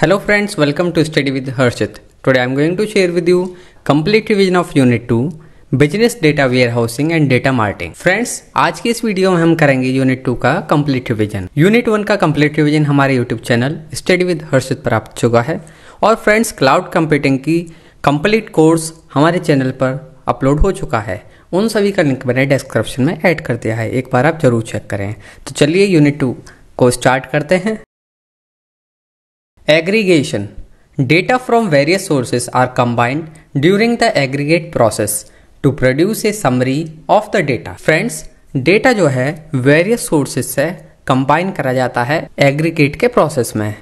Hello friends welcome to study with Harshit Today I am going to share with you complete revision of unit two business data warehousing and data marting friends आज की इस वीडियो में हम करेंगे unit two का complete revision unit one का complete revision हमारे YouTube channel study with Harshit पर आप चुका है और फ्रेंड्स क्लाउड कंप्यूटिंग की कंप्लीट कोर्स हमारे चैनल पर अपलोड हो चुका है उन सभी का लिंक मैंने डिस्क्रिप्शन में एड कर दिया है एक बार आप जरूर चेक करें तो चलिए यूनिट टू को स्टार्ट करते हैं Aggregation Data from various sources are combined during the aggregate process to produce a summary of the data. Friends, data जो है various sources से कंबाइन करा जाता है एग्रीगेट के प्रोसेस में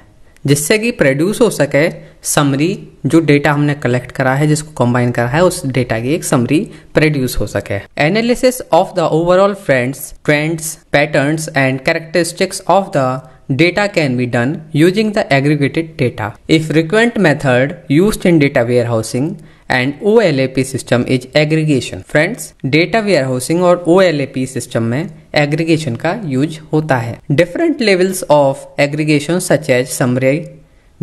जिससे कि प्रोड्यूस हो सके समरी जो डेटा हमने कलेक्ट करा है जिसको कंबाइन करा है उस डेटा की एक समरी प्रोड्यूस हो सके analysis of the overall friends trends patterns and characteristics of the Data can be done using the aggregated data. A frequent method used in data warehousing and OLAP system is aggregation friends data warehousing और OLAP system में aggregation का use होता है different levels of aggregation such as summary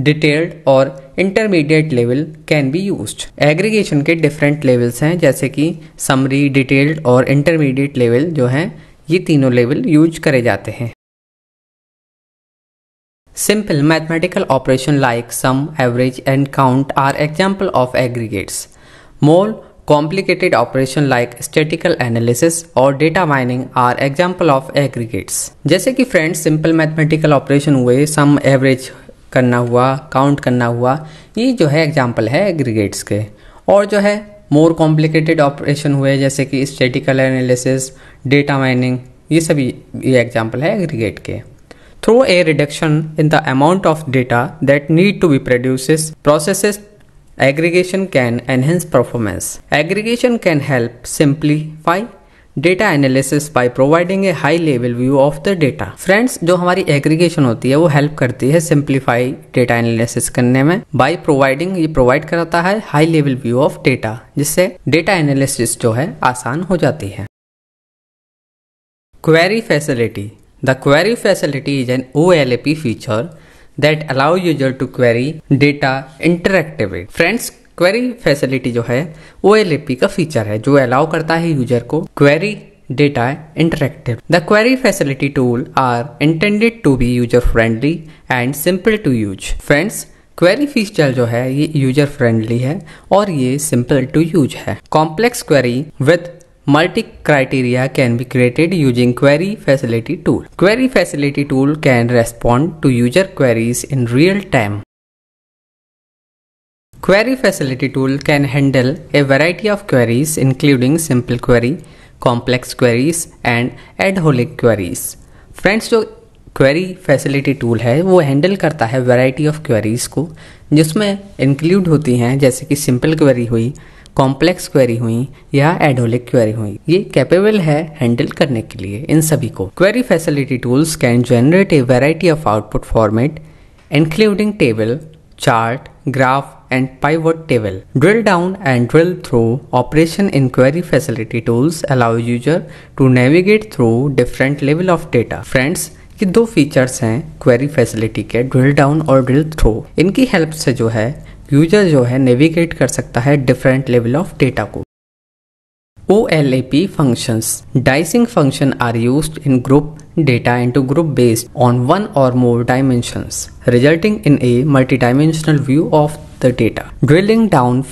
detailed और intermediate level can be use aggregation के different levels हैं जैसे कि समरी डिटेल्ड और इंटरमीडिएट लेवल जो हैं ये तीनों लेवल यूज करे जाते हैं Simple mathematical operation like sum, average and count are example of aggregates. More complicated operation like statistical analysis or data mining are example of aggregates. जैसे कि friends simple mathematical operation हुए sum, average करना हुआ count करना हुआ ये जो है example है aggregates के और जो है more complicated operation हुए जैसे कि statistical analysis, data mining ये सभी ये example है aggregate के Through a reduction in the amount of data that need to be produced, processes aggregation can enhance performance. Aggregation can help simplify data analysis by providing a high level view of the data friends जो हमारी aggregation होती है वो help करती है simplify data analysis करने में by providing ये प्रोवाइड कराता है high level view of data जिससे डेटा एनालिसिस जो है आसान हो जाती है query facility The query facility is an OLAP feature that allow user to query data interactively. Friends, query facility जो है OLAP का feature है जो allow करता है user को query data interactive. The query facility tool are intended to be user friendly and simple to use. Friends, query feature जो है ये user friendly है और ये simple to use है Complex query with Multi-criteria can be created using Query Facility tool. Query Facility tool can respond to user queries in real time. Query Facility tool can handle a variety of queries including simple query, complex queries and ad hoc queries. friends jo query facility tool hai wo handle karta hai variety of queries ko jisme include hoti hain jaise ki simple query hui complex query हुई या एडोलिक query हुई ये capable है handle करने के लिए इन सभी को query facility tools can generate a variety of output format including table chart graph and pivot table drill down and drill through operation in query facility tools allow user to navigate through different level of data friends ये दो features हैं query facility के drill down और drill through इनकी help से जो है user जो है नेविगेट कर सकता है डिफरेंट लेवल ऑफ डेटा को O L A P function dicing function are use in group data into group based on one और more dimension resulting in a multi dimensional view of the data drilling down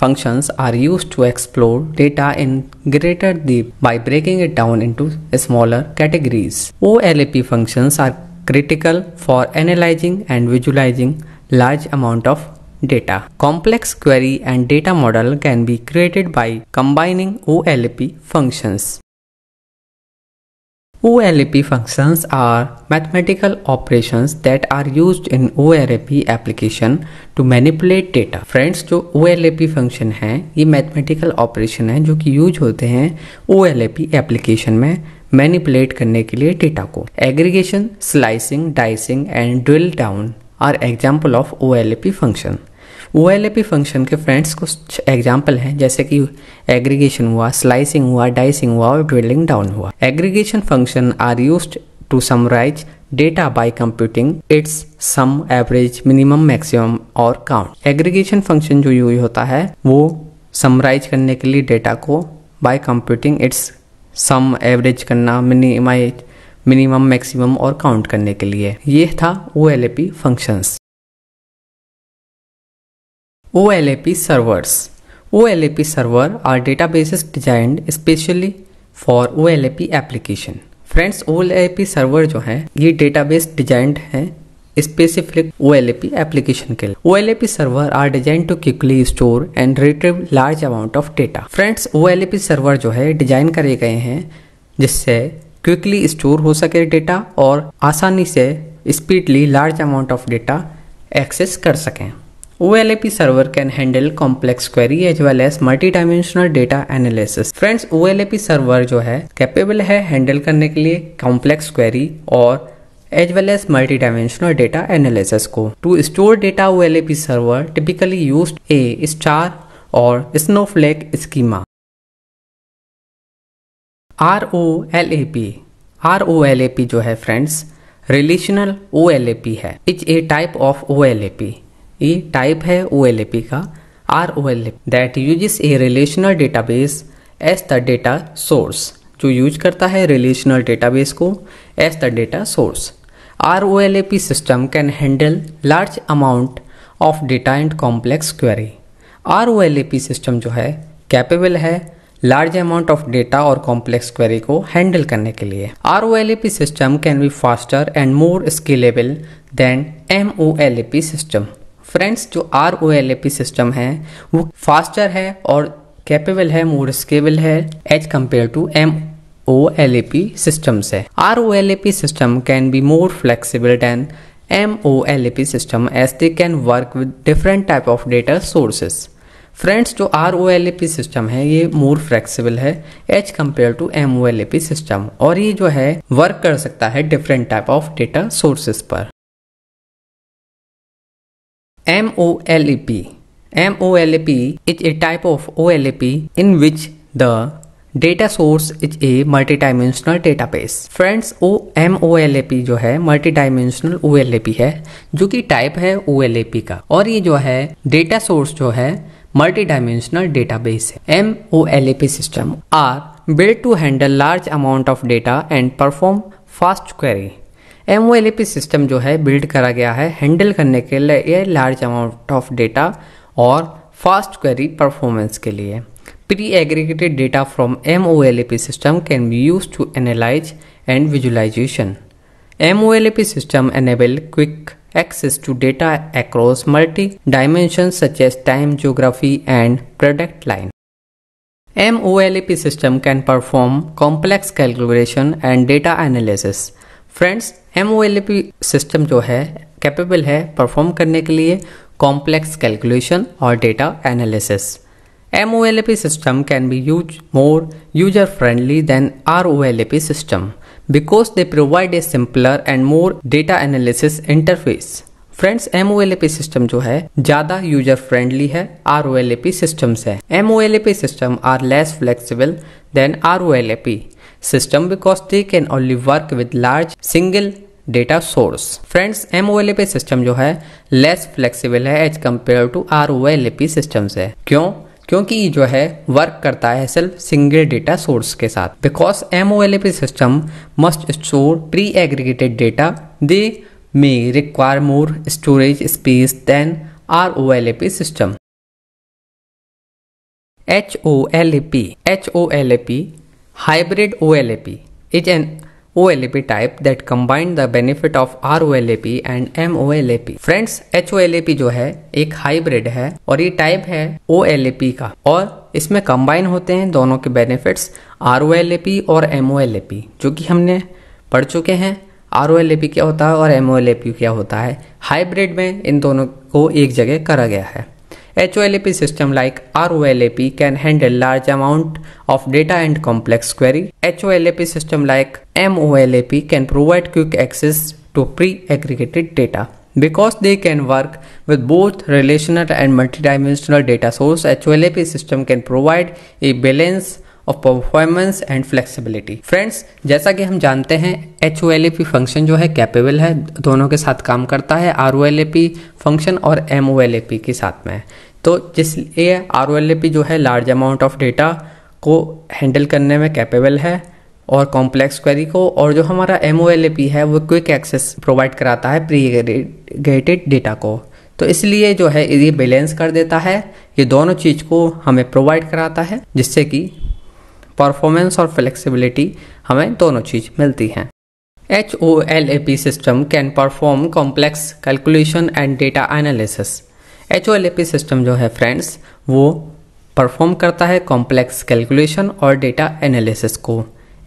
function are use to explore data in greater deep by breaking it down into smaller categories O L A P function are critical for analysing and visualising large amount of data. Complex query and data model can be created by combining OLP functions. OLAP functions are mathematical operations that are used in OLAP application to manipulate data. Friends, जो OLAP function है ये mathematical operation है जो कि use होते हैं OLAP application में manipulate करने के लिए data को Aggregation, slicing, dicing and drill down are example of O function. O L A P function के फ्रेंड्स कुछ एग्जाम्पल हैं जैसे कि एग्रीगेशन हुआ स्लाइसिंग हुआ डाइसिंग हुआ और ड्रिलिंग डाउन हुआ aggregation function are use to summarise data by computing its sum average minimum maximum और काउंट एग्रीगेशन फंक्शन जो यूज होता है वो समराइज करने के लिए डेटा को by computing its sum average करना मिनिमाइज मिनिमम मैक्सिमम और काउंट करने के लिए ये था O L A P functions O L A P servers O L A P server are data basis design specially for O L A P application friends O L A P server जो है ये database design है specific O L A P application के लिए O L A P server are design to quickly store and retrieve large amount of data friends O L A P server जो है design करे गए हैं जिससे quickly store हो सके डेटा और आसानी से speedly large amount of data access कर सकें OLAP server can handle complex query as well as multi-dimensional data analysis. Friends, OLAP server जो है capable है handle करने के लिए complex query और as well as multi dimensional data analysis को to store data O L A P server typically use a star और snowflake schema R O L A P R O L A P जो है friends relational O L A P है it's a type of O L A P ये e type है O का R O L that use a relational database as the data source जो use करता है relational database को as the data source R O L A P system can handle large amount of data and complex query R O L A P system जो है capable है large amount of data और complex query को handle करने के लिए R O L A P system can be faster and more scalable than M O L A P system friends जो R O L A P system है वो faster है और कैपेबल है मोर स्केबल है as compare to M O L A P system से R O L A P system can be more flexible than M O L A P system as they can work with different type of data sources friends जो R O L A P system है ये more flexible है as compare to M O L A P system और ये जो है work कर सकता है different type of data sources पर MOLAP. E MOLAP e is a type of OLAP e in which the data source is a multi dimensional database friends O M O L A P जो है multi dimensional O L A P है जो कि type है ओ L A P का और ये जो है डेटा सोर्स जो है मल्टी डायमेंशनल बेस है M O L A P system are build to handle large amount of data and perform fast query M O L A P system जो है बिल्ड करा गया है हैंडल करने के लिए a large amount of data और fast query performance के लिए pre aggregated data from M O L A P system can be use to analyse and visualisation M O L A P system enable quick access to data across multi dimension such as time geography and product line M O L A P system can perform complex calculation and data analysis friends M system जो है capable है perform करने के लिए complex calculation और data analysis M system can be use more user friendly than R O L A P system because they provide a simpler and more data analysis interface friends M O L system जो है ज्यादा user friendly है R O L A P system से M O L A P system are less flexible than R O L A P system because they can only work with large single data source friends M O L A system जो है less flexible है as compare to R O L A P system से क्यों क्योंकि ये जो है work करता है सिर्फ सिंगल डेटा सोर्स के साथ because M O L A P system must store pre aggregated data they may require more storage space than R O L A P system H O L A P H O L A P Hybrid OLAP is an OLAP type that combine the benefit of ROLAP and MOLAP. Friends, HOLAP जो है एक hybrid है और ये type है OLAP का और इसमें कंबाइन होते हैं दोनों के बेनिफिट्स ROLAP और MOLAP जो कि हमने पढ़ चुके हैं ROLAP क्या होता है और MOLAP क्या होता है हाइब्रिड में इन दोनों को एक जगह करा गया है HOLAP system like ROLAP can handle large amount of data and complex query. HOLAP system like MOLAP can provide quick access to pre-aggregated data. Because they can work with both relational and multidimensional data source, HOLAP system can provide a balance of performance and flexibility friends जैसा कि हम जानते हैं H O L A P function जो है capable है दोनों के साथ काम करता है R O L A P function और M O L A P के साथ में तो जिसलिए आर जो है लार्ज अमाउंट ऑफ डेटा को हैंडल करने में कैपेबल है और कॉम्प्लेक्स क्वेरी को और जो हमारा एम है वो क्विक एक्सेस प्रोवाइड कराता है प्री ग्रेटेड डेटा को तो इसलिए जो है ये बैलेंस कर देता है ये दोनों चीज़ को हमें प्रोवाइड कराता है जिससे कि परफॉर्मेंस और फ्लेक्सिबिलिटी हमें दोनों चीज़ मिलती हैं H O L A P system can perform complex calculation and data analysis H O L A P system जो है फ्रेंड्स वो परफॉर्म करता है कॉम्प्लेक्स कैलकुलेशन और डेटा एनालिसिस को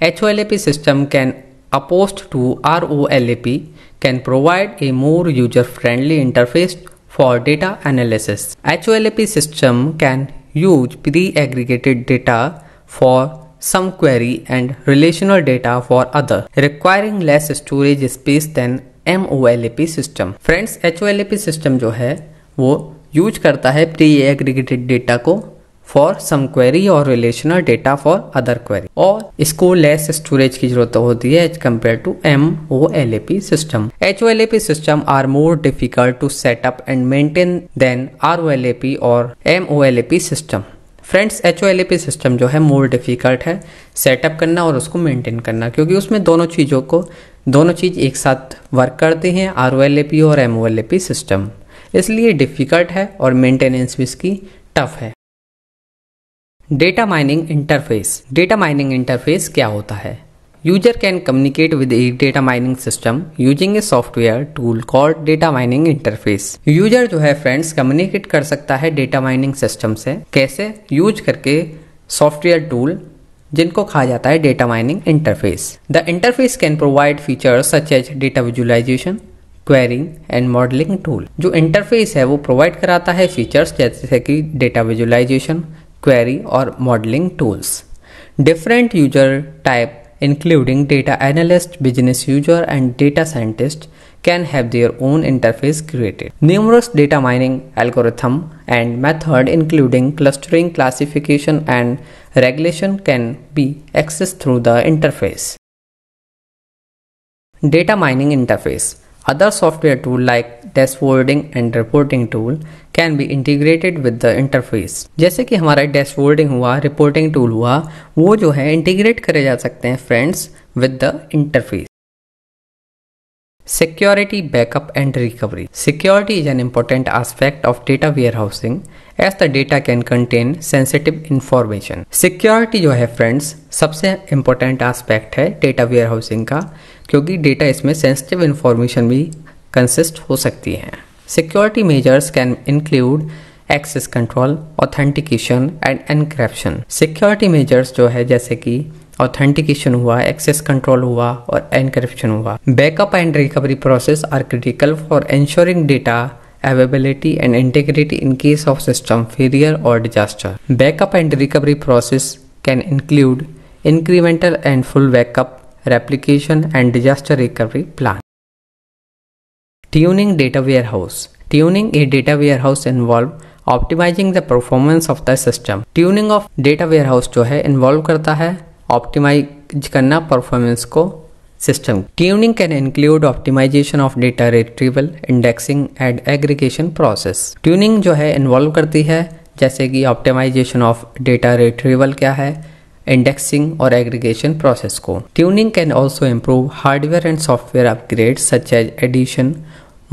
H O L system can opposed to R O L A P can provide a more user friendly interface for data analysis H O L A P system can use pre aggregated data for some query and relational data for other requiring less storage space than M O L A P system friends H O L A P system जो है वो use करता है pre aggregated data को for some query और relational data for other query और इसको less storage की जरूरत होती है as compare to M O L A P system H O L A P system are more difficult to set up and maintain than R O L A P और M O L A P system friends H O L A P system जो है more difficult है setup करना और उसको maintain करना क्योंकि उसमें दोनों चीज़ों को दोनों चीज़ एक साथ वर्क करते हैं R O L A P और M O L A P system इसलिए डिफ़िकल्ट है और मेंटेनेंस भी इसकी टफ है data mining interface data mining interface क्या होता है user can communicate with a data mining system using a software tool called data mining interface user जो है फ्रेंड्स कम्युनिकेट कर सकता है डेटा माइनिंग सिस्टम से कैसे यूज करके सॉफ्टवेयर टूल जिनको कहा जाता है data mining interface the interface can provide features such as data visualisation querying and modelling tool जो इंटरफेस है वो प्रोवाइड कराता है फीचर्स जैसे कि डेटा विजुअलाइजेशन क्वेरी और modelling tools different user type including data analyst business user and data scientist can have their own interface created numerous data mining algorithm and method including clustering classification and regulation can be access through the interface data mining interface Other software tool like dashboarding and reporting tool can be integrated with the interface जैसे कि हमारा डैशबोर्डिंग हुआ reporting tool हुआ वो जो है integrate करे जा सकते हैं friends with the interface Security backup and recovery. Security is an important aspect of data warehousing as the data can contain sensitive information. Security जो है friends सबसे important aspect है data warehousing का क्योंकि data इसमें sensitive information भी consist हो सकती है Security measures can include access control, authentication and encryption. Security measures जो है जैसे कि ऑथेंटिकेशन हुआ एक्सेस कंट्रोल हुआ और एनक्रिप्शन हुआ backup and recovery process are critical for ensuring data availability and integrity in case of system failure or disaster. Backup and recovery process can include incremental and full backup, replication and disaster recovery plan. Tuning data warehouse. Tuning a data warehouse involves optimizing the performance of the system. Tuning of data warehouse जो है involve करता है optimise करना performance को system tuning can include optimisation of data retrieval indexing and aggregation process tuning जो है involve करती है जैसे कि ऑप्टिमाइजेशन ऑफ डेटा रिट्रीवल क्या है इंडेक्सिंग और एग्रीगेशन प्रोसेस को tuning can also improve hardware and software upgrade such as addition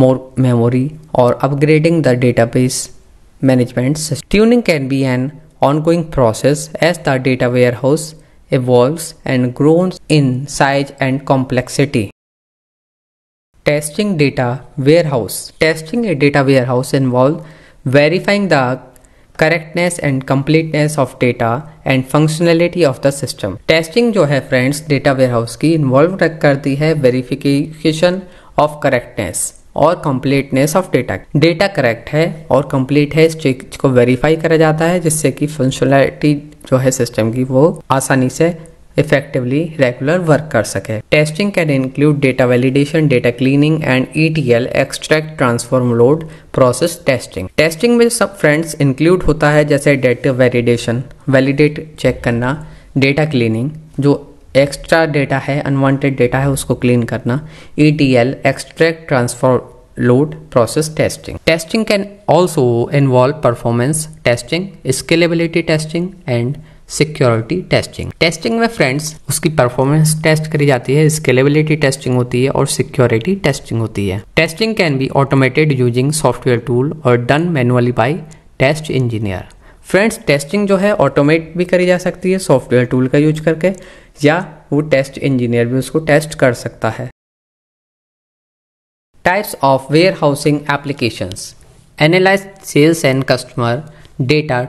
more memory और upgrading the database management tuning can be an ongoing process as the data warehouse evolves and grows in size and complexity. Testing data warehouse. Testing a data warehouse involves verifying the correctness and completeness of data and functionality of the system. Testing जो है friends data warehouse की involved करती है verification of correctness. और completeness of data data correct है और complete है इस चीज को वेरीफाई करा जाता है जिससे कि फंक्शनलिटी जो है सिस्टम की वो आसानी से इफेक्टिवली रेगुलर वर्क कर सके testing can include data validation data cleaning and E T L extract transform load process testing testing में सब फ्रेंड्स इंक्लूड होता है जैसे डेटा वैलिडेशन वैलिडेट चेक करना डेटा क्लीनिंग जो एक्स्ट्रा डेटा है अनवांटेड डेटा है उसको क्लीन करना E T L extract transfer load process testing testing can also involve performance testing scalability testing and security testing testing में friends उसकी performance test करी जाती है स्केलेबिलिटी टेस्टिंग होती है और सिक्योरिटी टेस्टिंग होती है testing can be automated using software tool और done manually by test engineer friends testing जो है ऑटोमेट भी करी जा सकती है सॉफ्टवेयर टूल का यूज करके या वो टेस्ट इंजीनियर भी उसको टेस्ट कर सकता है types of warehousing applications analyse sales and customer data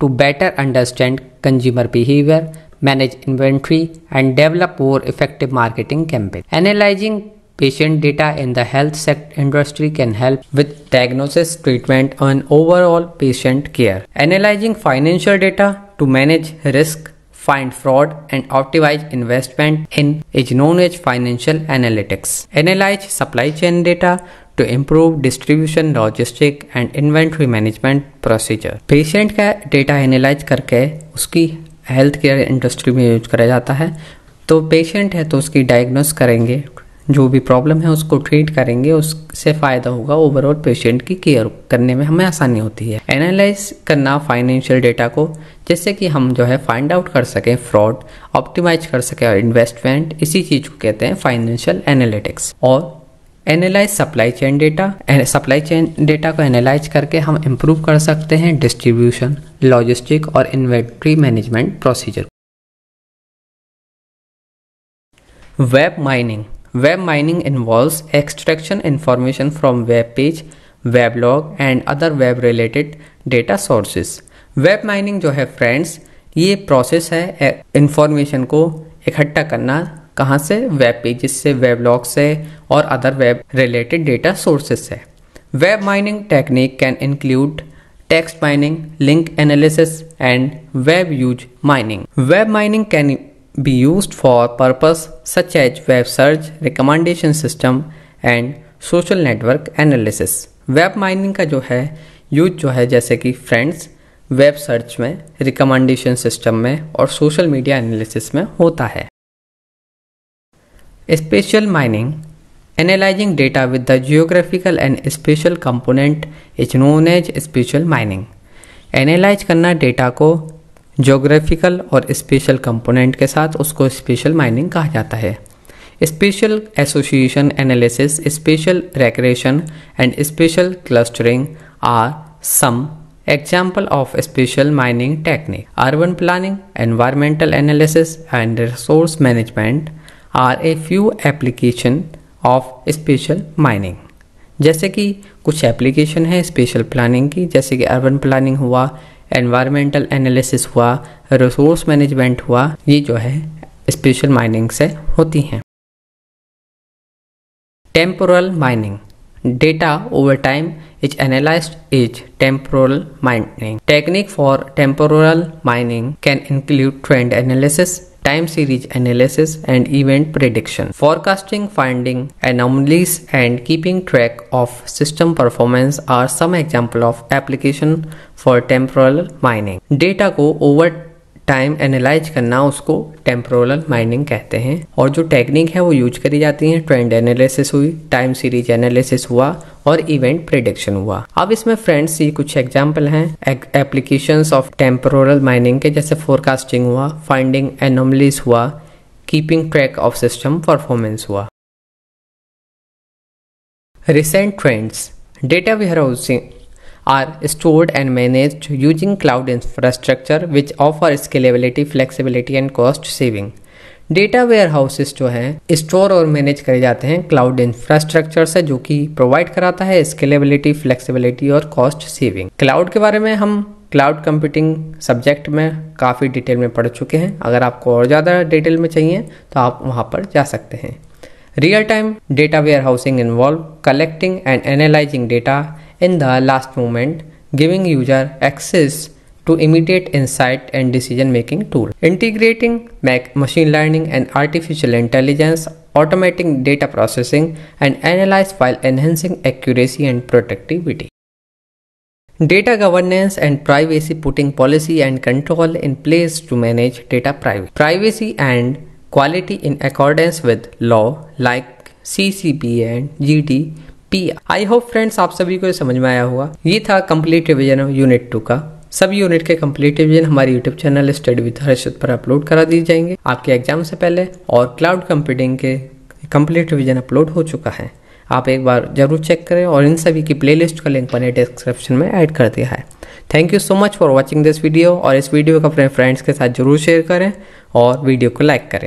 to better understand consumer behaviour manage inventory and develop more effective marketing campaign analysing Patient data in the health sector industry can help with diagnosis, treatment, and overall patient care. Analyzing financial data to manage risk, find fraud, and optimize investment in is known as financial analytics. Analyze supply chain data to improve distribution logistic and inventory management procedure patient ka data analyze karke uski healthcare industry mein use kara jata hai to patient hai to uski diagnose karenge जो भी problem है उसको treat करेंगे उससे फ़ायदा होगा overall patient की care करने में हमें आसानी होती है एनालाइज करना फाइनेंशियल डेटा को जिससे कि हम जो है फाइंड आउट कर सकें फ्रॉड ऑप्टिमाइज कर सकें और इन्वेस्टमेंट इसी चीज़ को कहते हैं फाइनेंशियल एनालिटिक्स और analyse supply chain data supply chain data को एनालाइज करके हम इम्प्रूव कर सकते हैं डिस्ट्रीब्यूशन लॉजिस्टिक और inventory management procedure web mining Web mining involves extraction information from web page, weblog and other web related data sources. Web mining जो है friends ये प्रोसेस है इंफॉर्मेशन को इकट्ठा करना कहाँ से वेब पेज से वेब लॉग से और other web related data sources है web mining technique can include text mining link analysis and web use mining web mining can be used for purpose such as web search, recommendation system and social network analysis. Web mining का जो है use जो है जैसे कि friends web search में recommendation system में और सोशल मीडिया एनालिसिस में होता है spatial mining analysing data with the geographical and spatial component is known as spatial mining analyse करना डेटा को ज्योग्राफिकल और स्पेशल कंपोनेंट के साथ उसको स्पेशल माइनिंग कहा जाता है spatial association analysis spatial regression and spatial clustering are some example of spatial mining technique urban planning environmental analysis and resource management are a few application of spatial mining जैसे कि कुछ application है special planning की जैसे कि urban planning हुआ environmental analysis हुआ resource management हुआ ये जो है स्पेशल माइनिंग से होती हैं temporal mining data over time is analyse is temporal mining technique for temporal mining can include trend analysis time series analysis and event prediction, forecasting, finding anomalies and keeping track of system performance are some example of application for temporal mining. data ko over time analyse करना उसको temporal mining कहते हैं और जो technique है वो use करी जाती है ट्रेंड एनालिसिस हुई टाइम सीरीज एनालिसिस हुआ और इवेंट प्रिडिक्शन हुआ अब इसमें फ्रेंड्स ये कुछ एग्जाम्पल हैं एप्लीकेशन ऑफ टेम्पोरल माइनिंग के जैसे फोरकास्टिंग हुआ फाइंडिंग एनोमलीस हुआ keeping track of system performance हुआ recent trends data warehousing are stored and manage using cloud infrastructure which offer scalability flexibility and cost saving data warehouses जो हैं store और manage करे जाते हैं cloud infrastructure से जो कि प्रोवाइड कराता है स्केलेबिलिटी फ्लेक्सिबिलिटी और कॉस्ट सेविंग क्लाउड के बारे में हम क्लाउड कंप्यूटिंग सब्जेक्ट में काफ़ी डिटेल में पढ़ चुके हैं अगर आपको और ज़्यादा डिटेल में चाहिए तो आप वहाँ पर जा सकते हैं real time data warehousing involve collecting and analysing data in the last moment giving user access to immediate insight and decision making tool. Integrating machine learning and artificial intelligence, automating data processing and analyze while enhancing accuracy and productivity. Data governance and privacy putting policy and control in place to manage data privacy. Privacy and quality in accordance with law like CCPA and GDPR. I hope friends, आप सभी को समझ में आया होगा ये था complete revision of सभी यूनिट के कम्प्लीट रिविजन हमारे YouTube channel study with Harshad पर अपलोड करा दिए जाएंगे आपके एग्जाम से पहले और क्लाउड कंप्यूटिंग के कम्प्लीट रिविज़न अपलोड हो चुका है आप एक बार जरूर चेक करें और इन सभी की प्लेलिस्ट का लिंक मैंने डिस्क्रिप्शन में ऐड कर दिया है thank you so much for watching this video और इस वीडियो को अपने फ्रेंड्स के साथ जरूर शेयर करें और वीडियो को लाइक करें